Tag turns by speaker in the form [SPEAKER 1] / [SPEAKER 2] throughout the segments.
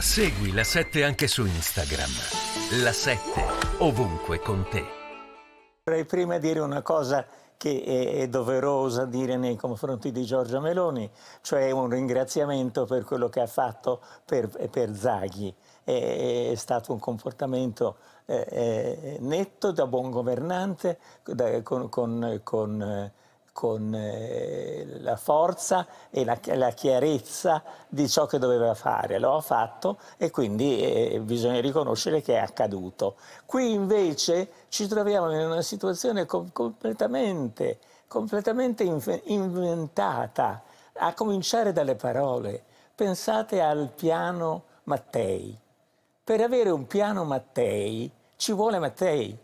[SPEAKER 1] Segui la 7 anche su Instagram. La 7 ovunque con te. Vorrei prima dire una cosa che è, doverosa dire nei confronti di Giorgia Meloni, cioè un ringraziamento per quello che ha fatto per, per Zaghi. È, è, stato un comportamento eh, eh, netto da buon governante, da, con, con, con eh, con eh, la forza e la, la, chiarezza di ciò che doveva fare. Lo ha fatto e quindi eh, bisogna riconoscere che è accaduto. Qui invece ci troviamo in una situazione com- completamente, completamente in- inventata, a cominciare dalle parole. Pensate al piano Mattei. Per avere un piano Mattei ci vuole Mattei.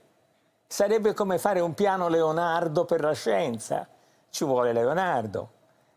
[SPEAKER 1] Sarebbe come fare un piano Leonardo per la scienza ci vuole Leonardo.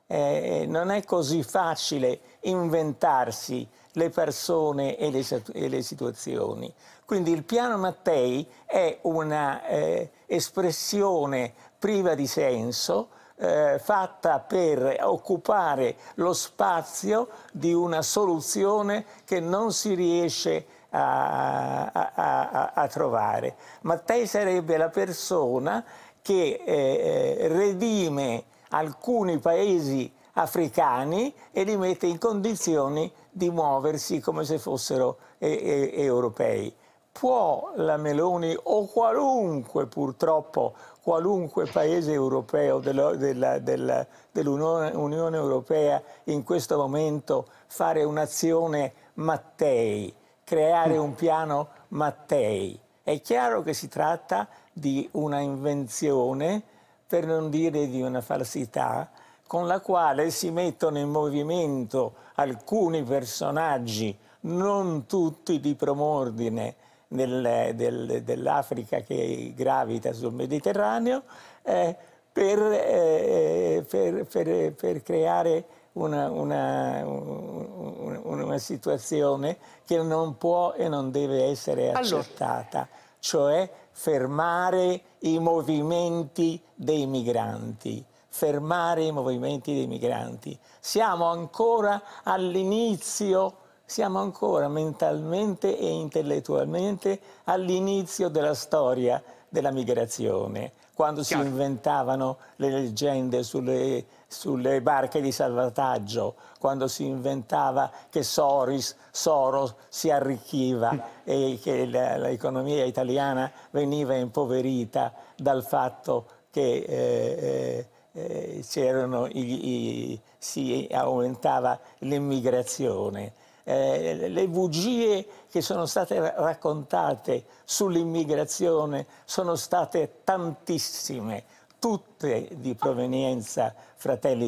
[SPEAKER 1] Eh, eh, non è così facile inventarsi le persone e le, e le situazioni. Quindi il piano Mattei è un'espressione eh, priva di senso, eh, fatta per occupare lo spazio di una soluzione che non si riesce a, a, a, a trovare. Mattei sarebbe la persona che eh, eh, redime alcuni paesi africani e li mette in condizioni di muoversi come se fossero eh, eh, europei. Può la Meloni o qualunque, purtroppo, qualunque paese europeo dell'Unione della, dell Europea in questo momento fare un'azione Mattei, creare mm. un piano Mattei? È chiaro che si tratta di una invenzione, per non dire di una falsità, con la quale si mettono in movimento alcuni personaggi, non tutti di promordine del, del, dell'Africa che gravita sul Mediterraneo, eh, per, eh, per, per, per, creare una, una, una, una, situazione che non può e non deve essere accettata. Allora cioè fermare i movimenti dei migranti. Fermare i movimenti dei migranti. Siamo ancora all'inizio, siamo ancora mentalmente e intellettualmente all'inizio della storia della migrazione quando Chiaro. si inventavano le leggende sulle, sulle, barche di salvataggio, quando si inventava che Soris, Soros si arricchiva e che l'economia italiana veniva impoverita dal fatto che... Eh, eh, eh i, i, si aumentava l'immigrazione eh, le bugie che sono state raccontate sull'immigrazione sono state tantissime, tutte di provenienza Fratelli